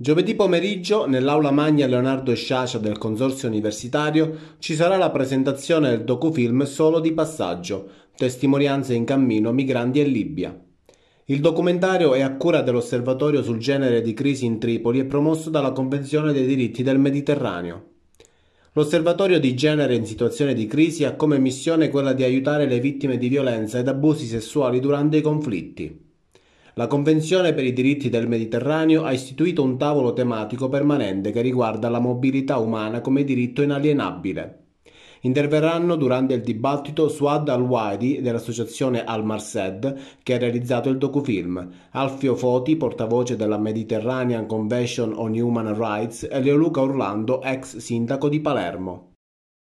Giovedì pomeriggio, nell'aula magna Leonardo Sciascia del Consorzio Universitario, ci sarà la presentazione del docufilm Solo di passaggio, testimonianze in cammino, migranti e Libia. Il documentario è a cura dell'Osservatorio sul genere di crisi in Tripoli e promosso dalla Convenzione dei diritti del Mediterraneo. L'Osservatorio di genere in situazione di crisi ha come missione quella di aiutare le vittime di violenza ed abusi sessuali durante i conflitti. La Convenzione per i diritti del Mediterraneo ha istituito un tavolo tematico permanente che riguarda la mobilità umana come diritto inalienabile. Interverranno durante il dibattito Suad Al-Wadi dell'associazione Al-Marsed che ha realizzato il docufilm, Alfio Foti, portavoce della Mediterranean Convention on Human Rights e Leoluca Orlando, ex sindaco di Palermo.